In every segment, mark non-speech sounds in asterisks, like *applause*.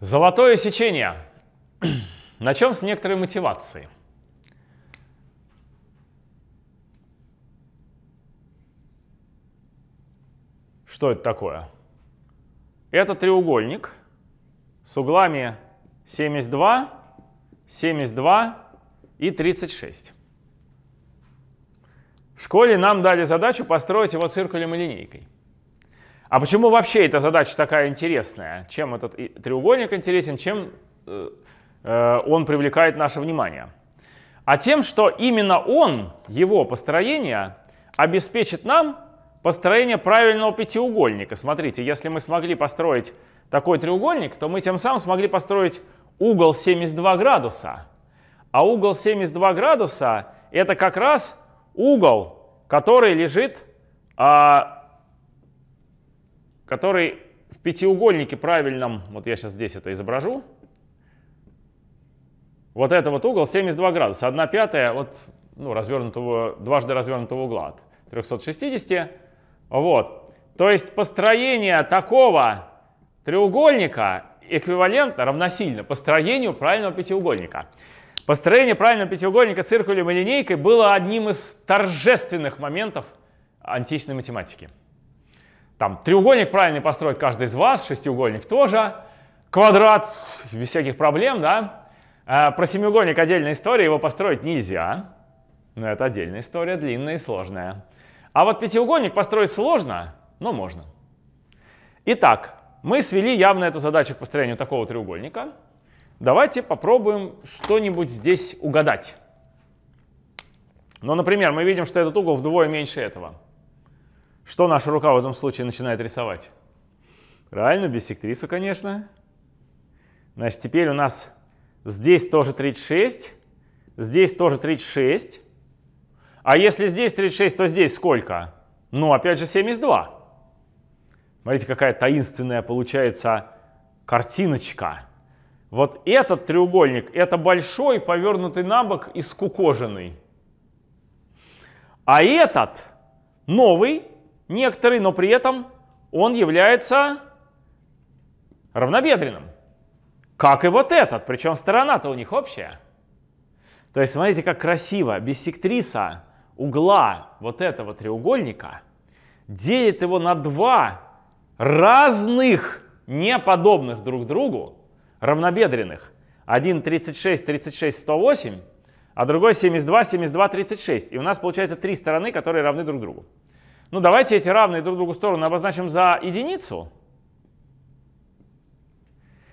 Золотое сечение. *clears throat* Начнем с некоторой мотивации. Что это такое? Это треугольник с углами 72, 72 и 36. В школе нам дали задачу построить его циркулем и линейкой. А почему вообще эта задача такая интересная? Чем этот треугольник интересен, чем э, э, он привлекает наше внимание? А тем, что именно он, его построение, обеспечит нам построение правильного пятиугольника. Смотрите, если мы смогли построить такой треугольник, то мы тем самым смогли построить угол 72 градуса. А угол 72 градуса это как раз угол, который лежит а, который в пятиугольнике правильном, вот я сейчас здесь это изображу, вот этот вот угол 72 градуса, 1 пятая вот, ну, развернутого, дважды развернутого угла от 360. Вот. То есть построение такого треугольника эквивалентно, равносильно построению правильного пятиугольника. Построение правильного пятиугольника циркулем и линейкой было одним из торжественных моментов античной математики. Там треугольник правильный построит каждый из вас, шестиугольник тоже, квадрат без всяких проблем, да. А про семиугольник отдельная история, его построить нельзя. Но это отдельная история, длинная и сложная. А вот пятиугольник построить сложно, но можно. Итак, мы свели явно эту задачу к построению такого треугольника. Давайте попробуем что-нибудь здесь угадать. Ну, например, мы видим, что этот угол вдвое меньше этого. Что наша рука в этом случае начинает рисовать? Правильно, биссектрису, конечно. Значит, теперь у нас здесь тоже 36, здесь тоже 36. А если здесь 36, то здесь сколько? Ну, опять же, 72. Смотрите, какая таинственная получается картиночка. Вот этот треугольник, это большой, повернутый на бок и скукоженный. А этот новый, некоторый, но при этом он является равнобедренным. Как и вот этот, причем сторона-то у них общая. То есть смотрите, как красиво биссектриса угла вот этого треугольника делит его на два разных, неподобных друг другу, равнобедренных. Один 36, 36, 108, а другой 72, 72, 36. И у нас получается три стороны, которые равны друг другу. Ну, давайте эти равные друг другу стороны обозначим за единицу.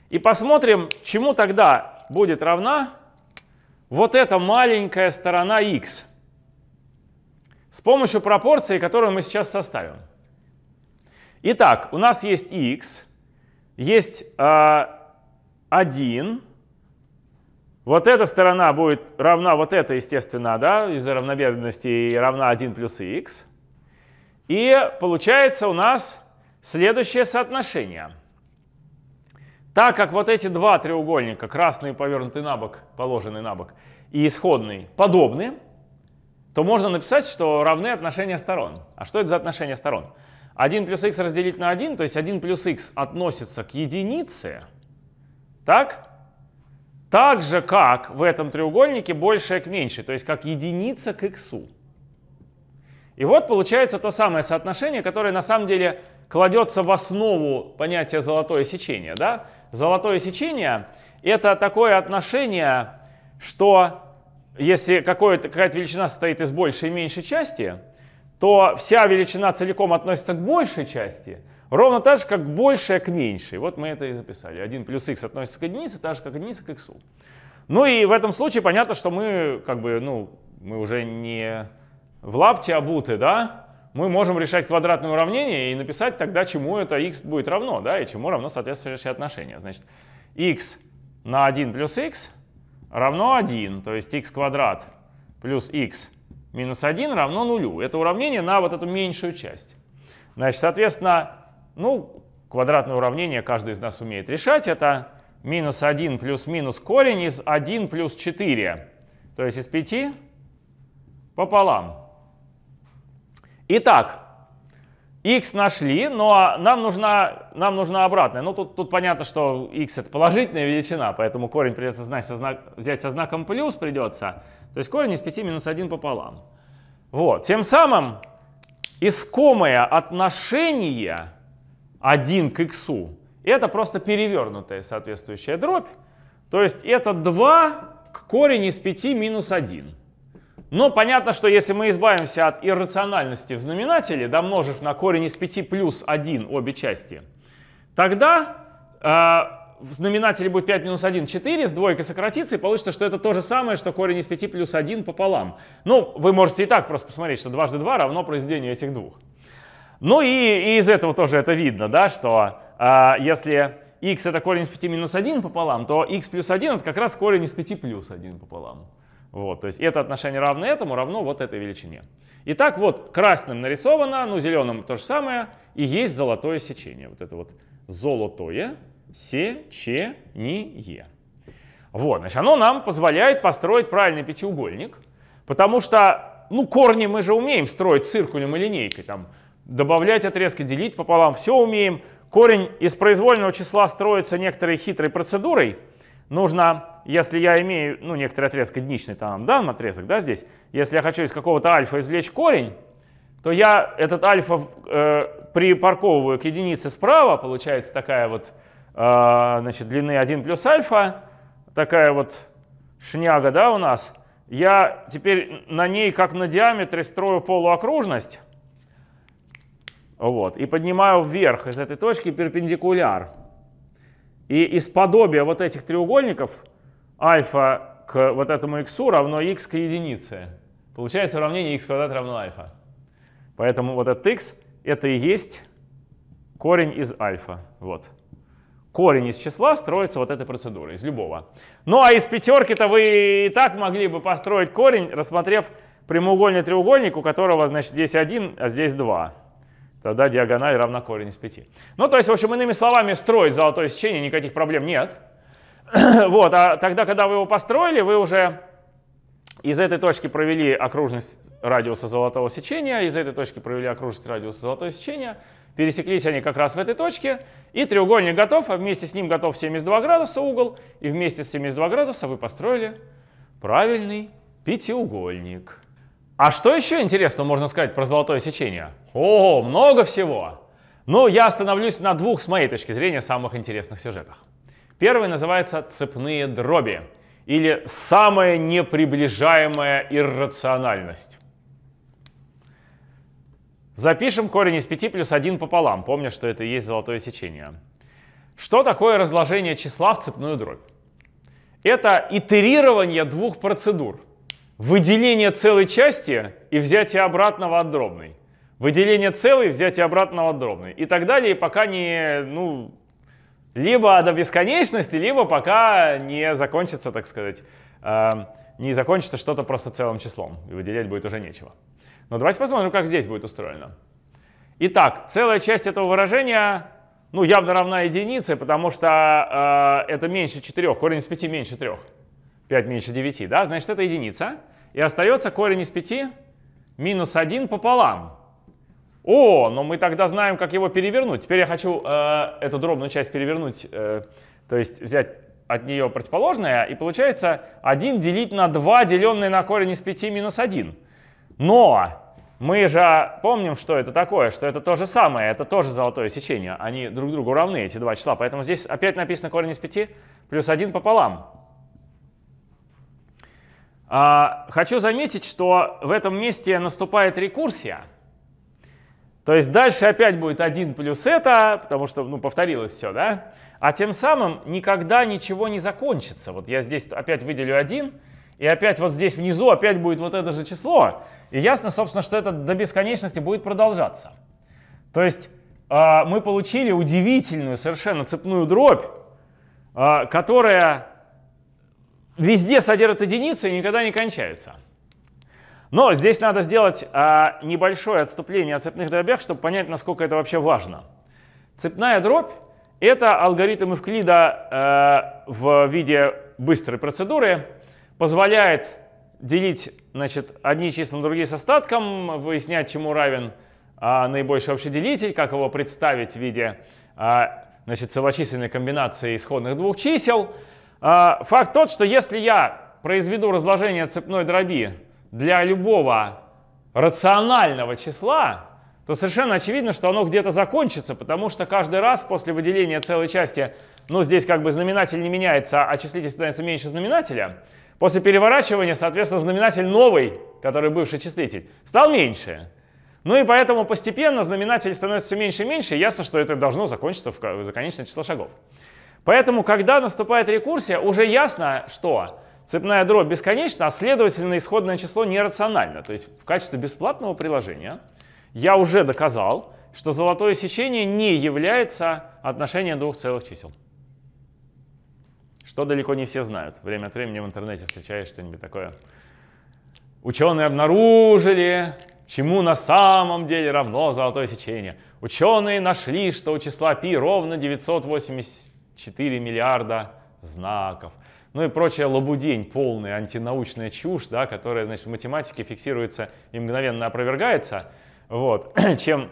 И посмотрим, чему тогда будет равна вот эта маленькая сторона x с помощью пропорции, которую мы сейчас составим. Итак, у нас есть x, есть э, а, 1, вот эта сторона будет равна вот этой, естественно, да, из-за равнобедренности равна 1 плюс x. И получается у нас следующее соотношение. Так как вот эти два треугольника, красный повернутый на бок, положенный на бок, и исходный, подобны, то можно написать, что равны отношения сторон. А что это за отношения сторон? 1 плюс х разделить на 1, то есть 1 плюс х относится к единице, так? Так же, как в этом треугольнике большее к меньшей, то есть как единица к иксу. И вот получается то самое соотношение, которое на самом деле кладется в основу понятия золотое сечение. Да? Золотое сечение — это такое отношение, что если какая-то величина состоит из большей и меньшей части, то вся величина целиком относится к большей части, ровно так же, как большая к меньшей. Вот мы это и записали. 1 плюс х относится к единице, так же, как единица к х. Ну и в этом случае понятно, что мы как бы, ну, мы уже не в лапте обуты, да, мы можем решать квадратное уравнение и написать тогда, чему это x будет равно, да, и чему равно соответствующее отношение. Значит, x на 1 плюс x равно 1, то есть x квадрат плюс x минус 1 равно нулю. Это уравнение на вот эту меньшую часть. Значит, соответственно, ну, квадратное уравнение каждый из нас умеет решать. Это минус 1 плюс минус корень из 1 плюс 4, то есть из 5 пополам. Итак, x нашли, но нам нужна, нам нужна обратная. Ну, тут, тут понятно, что x это положительная величина, поэтому корень придется знать со знак, взять со знаком плюс придется. То есть корень из 5 минус 1 пополам. Вот. Тем самым искомое отношение 1 к x это просто перевернутая соответствующая дробь. То есть это 2 к корень из 5 минус 1. Но ну, понятно, что если мы избавимся от иррациональности в знаменателе, домножив на корень из 5 плюс 1 обе части, тогда э, в знаменателе будет 5 минус 1 4, с двойкой сократится, и получится, что это то же самое, что корень из 5 плюс 1 пополам. Ну, вы можете и так просто посмотреть, что дважды 2 равно произведению этих двух. Ну и, и из этого тоже это видно, да, что э, если x это корень из 5 минус 1 пополам, то x плюс 1 это как раз корень из 5 плюс 1 пополам. Вот, то есть это отношение равно этому, равно вот этой величине. Итак, вот красным нарисовано, ну зеленым то же самое, и есть золотое сечение. Вот это вот золотое сечение. Вот, значит, оно нам позволяет построить правильный пятиугольник, потому что, ну, корни мы же умеем строить циркулем и линейкой, там, добавлять отрезки, делить пополам, все умеем. Корень из произвольного числа строится некоторой хитрой процедурой — нужно, если я имею, ну, некоторый отрезок единичный там, да, ну, отрезок, да, здесь, если я хочу из какого-то альфа извлечь корень, то я этот альфа э, припарковываю к единице справа, получается такая вот, э, значит, длины 1 плюс альфа, такая вот шняга, да, у нас. Я теперь на ней, как на диаметре, строю полуокружность, вот, и поднимаю вверх из этой точки перпендикуляр. И из подобия вот этих треугольников альфа к вот этому x равно x к единице. Получается уравнение x квадрат равно альфа. Поэтому вот этот x это и есть корень из альфа. Вот. Корень из числа строится вот этой процедурой, из любого. Ну а из пятерки-то вы и так могли бы построить корень, рассмотрев прямоугольный треугольник, у которого, значит, здесь один, а здесь два. Тогда диагональ равна корень из 5. Ну, то есть, в общем, иными словами, строить золотое сечение никаких проблем нет. *clears throat* вот, а тогда, когда вы его построили, вы уже из этой точки провели окружность радиуса золотого сечения, из этой точки провели окружность радиуса золотого сечения, пересеклись они как раз в этой точке, и треугольник готов, а вместе с ним готов 72 градуса угол, и вместе с 72 градуса вы построили правильный пятиугольник. А что еще интересного можно сказать про золотое сечение? О, много всего! Но я остановлюсь на двух, с моей точки зрения, самых интересных сюжетах. Первый называется «Цепные дроби» или «Самая неприближаемая иррациональность». Запишем корень из 5 плюс 1 пополам, помня, что это и есть золотое сечение. Что такое разложение числа в цепную дробь? Это итерирование двух процедур – Выделение целой части и взятие обратного от дробной. Выделение целой, взятие обратного от дробной. И так далее, пока не, ну, либо до бесконечности, либо пока не закончится, так сказать, э, не закончится что-то просто целым числом, и выделять будет уже нечего. Но давайте посмотрим, как здесь будет устроено. Итак, целая часть этого выражения ну, явно равна единице, потому что э, это меньше 4, корень из 5 меньше 3. 5 меньше 9, да, значит это единица. И остается корень из 5 минус 1 пополам. О, но мы тогда знаем, как его перевернуть. Теперь я хочу э, эту дробную часть перевернуть, э, то есть взять от нее противоположное, и получается 1 делить на 2, деленное на корень из 5 минус 1. Но мы же помним, что это такое, что это то же самое, это тоже золотое сечение. Они друг другу равны, эти два числа. Поэтому здесь опять написано корень из 5 плюс 1 пополам. А, хочу заметить, что в этом месте наступает рекурсия. То есть дальше опять будет 1 плюс это, потому что ну, повторилось все, да? А тем самым никогда ничего не закончится. Вот я здесь опять выделю 1, и опять вот здесь внизу опять будет вот это же число. И ясно, собственно, что это до бесконечности будет продолжаться. То есть а, мы получили удивительную совершенно цепную дробь, а, которая везде содержат единицы и никогда не кончается. Но здесь надо сделать а, небольшое отступление от цепных дробях, чтобы понять, насколько это вообще важно. Цепная дробь — это алгоритм Эвклида э, в виде быстрой процедуры, позволяет делить значит, одни числа на другие с остатком, выяснять, чему равен э, наибольший делитель, как его представить в виде э, значит, целочисленной комбинации исходных двух чисел — а, факт тот, что если я произведу разложение цепной дроби для любого рационального числа, то совершенно очевидно, что оно где-то закончится, потому что каждый раз после выделения целой части, ну здесь как бы знаменатель не меняется, а числитель становится меньше знаменателя, после переворачивания, соответственно, знаменатель новый, который бывший числитель, стал меньше. Ну и поэтому постепенно знаменатель становится все меньше и меньше, и ясно, что это должно закончиться в конечное число шагов. Поэтому, когда наступает рекурсия, уже ясно, что цепная дробь бесконечна, а следовательно исходное число нерационально. То есть в качестве бесплатного приложения я уже доказал, что золотое сечение не является отношением двух целых чисел. Что далеко не все знают. Время от времени в интернете встречаешь что-нибудь такое. Ученые обнаружили, чему на самом деле равно золотое сечение. Ученые нашли, что у числа π ровно 980 4 миллиарда знаков. Ну и прочая лабудень, полная антинаучная чушь, да, которая значит, в математике фиксируется и мгновенно опровергается. Вот. *clears throat* Чем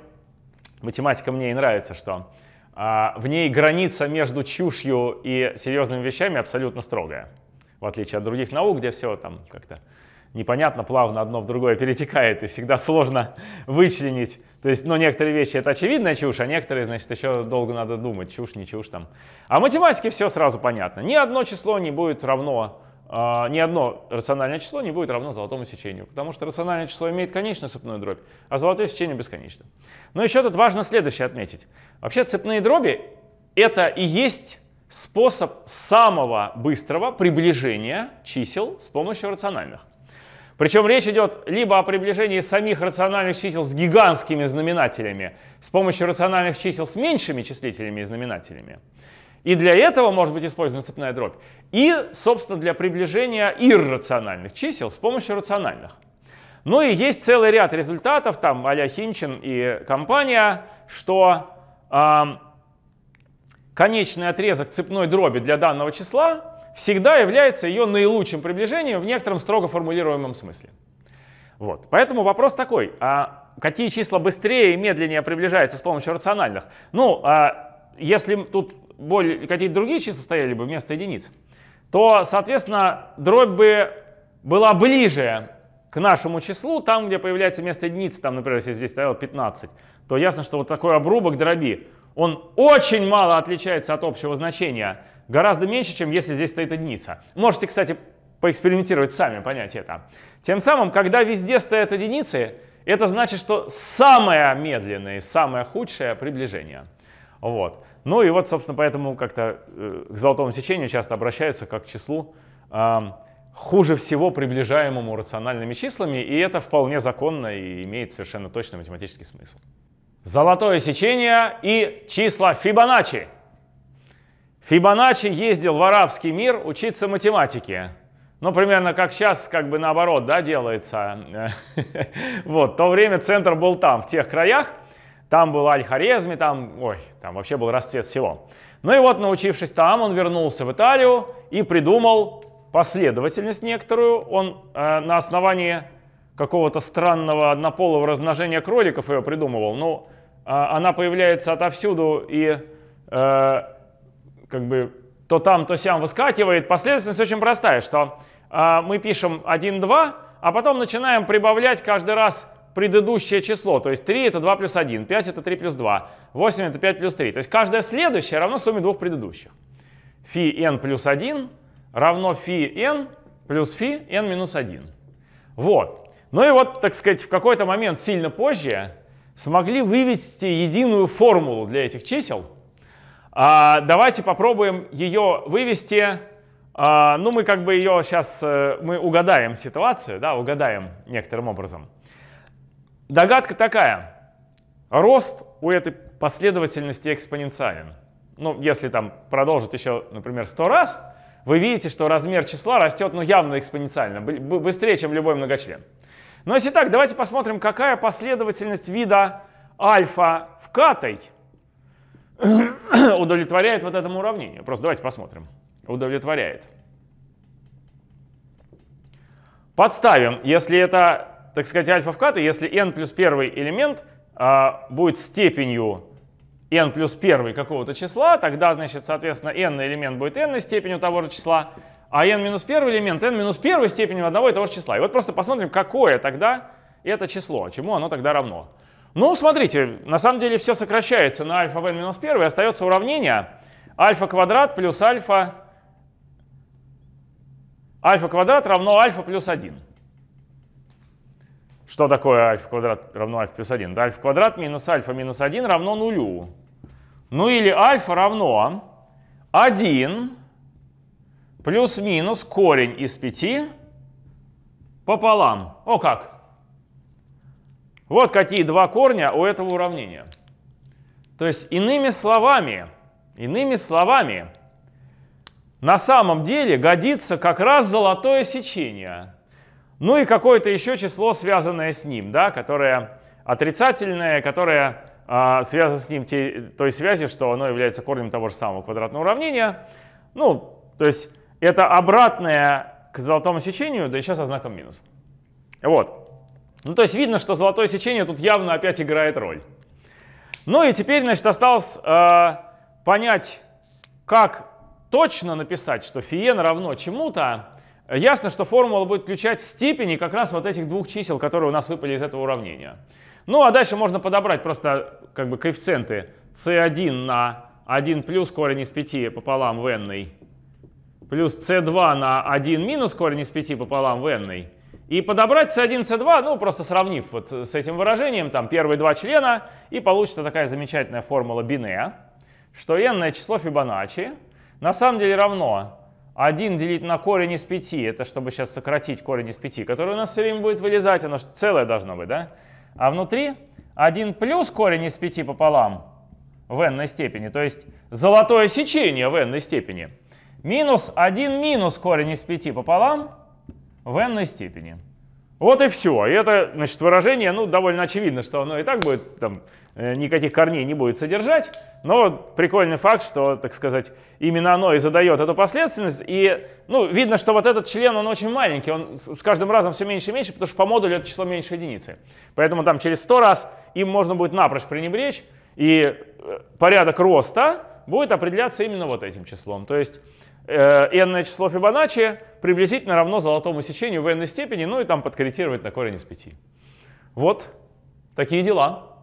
математика мне и нравится, что а, в ней граница между чушью и серьезными вещами абсолютно строгая. В отличие от других наук, где все там как-то непонятно, плавно одно в другое перетекает, и всегда сложно вычленить. То есть, ну, некоторые вещи это очевидная чушь, а некоторые, значит, еще долго надо думать, чушь, не чушь там. А в математике все сразу понятно. Ни одно число не будет равно, э, ни одно рациональное число не будет равно золотому сечению, потому что рациональное число имеет конечную цепную дробь, а золотое сечение бесконечно. Но еще тут важно следующее отметить. Вообще цепные дроби — это и есть способ самого быстрого приближения чисел с помощью рациональных. Причем речь идет либо о приближении самих рациональных чисел с гигантскими знаменателями с помощью рациональных чисел с меньшими числителями и знаменателями. И для этого может быть использована цепная дробь. И, собственно, для приближения иррациональных чисел с помощью рациональных. Ну и есть целый ряд результатов, там а Хинчин и компания, что э, конечный отрезок цепной дроби для данного числа всегда является ее наилучшим приближением в некотором строго формулируемом смысле. Вот. Поэтому вопрос такой, а какие числа быстрее и медленнее приближаются с помощью рациональных? Ну, а если тут какие-то другие числа стояли бы вместо единиц, то, соответственно, дробь бы была ближе к нашему числу, там, где появляется вместо единицы, там, например, если здесь стояло 15, то ясно, что вот такой обрубок дроби, он очень мало отличается от общего значения, гораздо меньше, чем если здесь стоит единица. Можете, кстати, поэкспериментировать сами, понять это. Тем самым, когда везде стоят единицы, это значит, что самое медленное и самое худшее приближение. Вот. Ну и вот, собственно, поэтому как-то э, к золотому сечению часто обращаются как к числу э, хуже всего приближаемому рациональными числами, и это вполне законно и имеет совершенно точный математический смысл. Золотое сечение и числа Фибоначчи. Фибоначчи ездил в арабский мир учиться математике. Ну, примерно как сейчас, как бы наоборот, да, делается. *laughs* Вот, в то время центр был там, в тех краях. Там был Аль-Хорезми, там, ой, там вообще был расцвет всего. Ну и вот, научившись там, он вернулся в Италию и придумал последовательность некоторую. Он э, на основании какого-то странного однополого размножения кроликов ее придумывал. Ну, э, она появляется отовсюду и... Э, как бы то там, то сям выскакивает, последовательность очень простая, что э, мы пишем 1, 2, а потом начинаем прибавлять каждый раз предыдущее число. То есть 3 это 2 плюс 1, 5 это 3 плюс 2, 8 это 5 плюс 3. То есть каждое следующее равно сумме двух предыдущих. Фи n плюс 1 равно фи n плюс фи n минус 1. Вот. Ну и вот, так сказать, в какой-то момент сильно позже смогли вывести единую формулу для этих чисел – а, давайте попробуем ее вывести. А, ну, мы как бы ее сейчас, э, мы угадаем ситуацию, да, угадаем некоторым образом. Догадка такая. Рост у этой последовательности экспоненциален. Ну, если там продолжить еще, например, 100 раз, вы видите, что размер числа растет ну, явно экспоненциально, быстрее, чем любой многочлен. Но если так, давайте посмотрим, какая последовательность вида альфа в катой *coughs* удовлетворяет вот этому уравнению. Просто давайте посмотрим. Удовлетворяет. Подставим, если это, так сказать, альфа в ката, если n плюс первый элемент а, будет степенью n плюс первый какого-то числа, тогда, значит, соответственно, n элемент будет n степенью того же числа, а n минус первый элемент n минус первой степенью одного и того же числа. И вот просто посмотрим, какое тогда это число, чему оно тогда равно. Ну, смотрите, на самом деле все сокращается на альфа v минус 1, остается уравнение альфа квадрат плюс альфа, альфа квадрат равно альфа плюс 1. Что такое альфа квадрат равно альфа плюс 1? Да, альфа квадрат минус альфа минус 1 равно нулю. Ну или альфа равно 1 плюс-минус корень из 5 пополам. О как! Вот какие два корня у этого уравнения. То есть, иными словами, иными словами, на самом деле годится как раз золотое сечение. Ну и какое-то еще число, связанное с ним, да, которое отрицательное, которое э, связано с ним те, той связи, что оно является корнем того же самого квадратного уравнения. Ну, то есть это обратное к золотому сечению, да сейчас со знаком минус. Вот. Ну, то есть видно, что золотое сечение тут явно опять играет роль. Ну и теперь, значит, осталось э, понять, как точно написать, что фиен равно чему-то. Ясно, что формула будет включать степени как раз вот этих двух чисел, которые у нас выпали из этого уравнения. Ну, а дальше можно подобрать просто как бы коэффициенты c1 на 1 плюс корень из 5 пополам в n, плюс c2 на 1 минус корень из 5 пополам в n, и подобрать с 1 с 2 ну, просто сравнив вот с этим выражением, там, первые два члена, и получится такая замечательная формула бине, что n число Фибоначчи на самом деле равно 1 делить на корень из 5, это чтобы сейчас сократить корень из 5, который у нас все время будет вылезать, оно целое должно быть, да? А внутри 1 плюс корень из 5 пополам в n степени, то есть золотое сечение в n степени, минус 1 минус корень из 5 пополам, в n степени. Вот и все. И это, значит, выражение, ну, довольно очевидно, что оно и так будет, там, э, никаких корней не будет содержать, но прикольный факт, что, так сказать, именно оно и задает эту последовательность, и, ну, видно, что вот этот член, он очень маленький, он с каждым разом все меньше и меньше, потому что по модулю это число меньше единицы. Поэтому там через 100 раз им можно будет напрочь пренебречь, и э, порядок роста будет определяться именно вот этим числом. То есть Э, n число Фибоначчи приблизительно равно золотому сечению в n степени, ну и там подкорректировать на корень из 5. Вот такие дела.